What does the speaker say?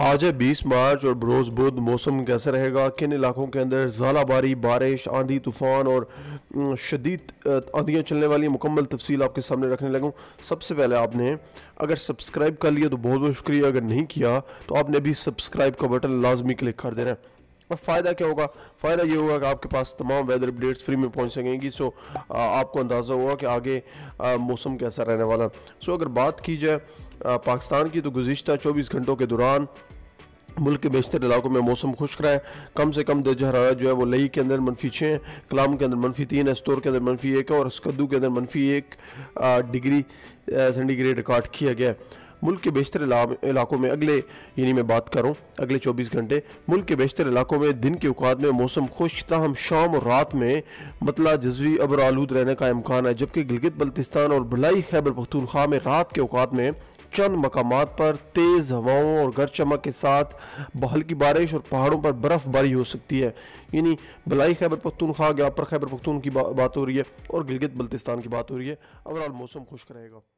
आज है 20 मार्च और बरोज बुद्ध मौसम कैसा रहेगा किन इलाकों के अंदर झालाबारी बारिश आंधी तूफ़ान और शदीद आंधियाँ चलने वाली मुकम्मल तफसील आपके सामने रखने लगूँ सबसे पहले आपने अगर सब्सक्राइब कर लिया तो बहुत बहुत शुक्रिया अगर नहीं किया तो आपने अभी सब्सक्राइब का बटन लाजमी क्लिक कर देना है अब फ़ायदा क्या होगा फ़ायदा ये होगा कि आपके पास तमाम वेदर अपडेट्स फ्री में पहुंच सकेंगी सो आपको अंदाज़ा होगा कि आगे मौसम कैसा रहने वाला सो अगर बात की जाए पाकिस्तान की तो गुज्त चौबीस घंटों के दौरान मुल्क के बेशतर इलाकों में मौसम खुश्क रहा है कम से कम दर्ज हरारा जो है वो लही के अंदर मनफी छः कलाम के अंदर मनफी तीन एस्तोर के अंदर मनफी एक और स्कद्दू के अंदर मनफी एक डिग्री सेंटीग्रेड रिकॉर्ड किया गया मुल्क के बेशतर इलाकों में अगले यानी मैं बात करूँ अगले 24 घंटे मुल्क के बेशतर इलाकों में दिन के अवकात में मौसम खुश तहम शाम और रात में मतला जजवी अबर आलूद रहने का इम्कान है जबकि गिलगित बल्तिस्तान और भलाई खैबर पख्तूनख्वा में रात के अवकात में चंद मकाम पर तेज़ हवाओं और गर चमक के साथ हल्की बारिश और पहाड़ों पर बर्फ़बारी हो सकती है यानी भलाई खैबर पख्तूनख्वा पर खैबर पख्तून की बा, बात हो रही है और गिलगित बल्तिस्तान की बात हो रही है ओवरऑल मौसम खुश्क रहेगा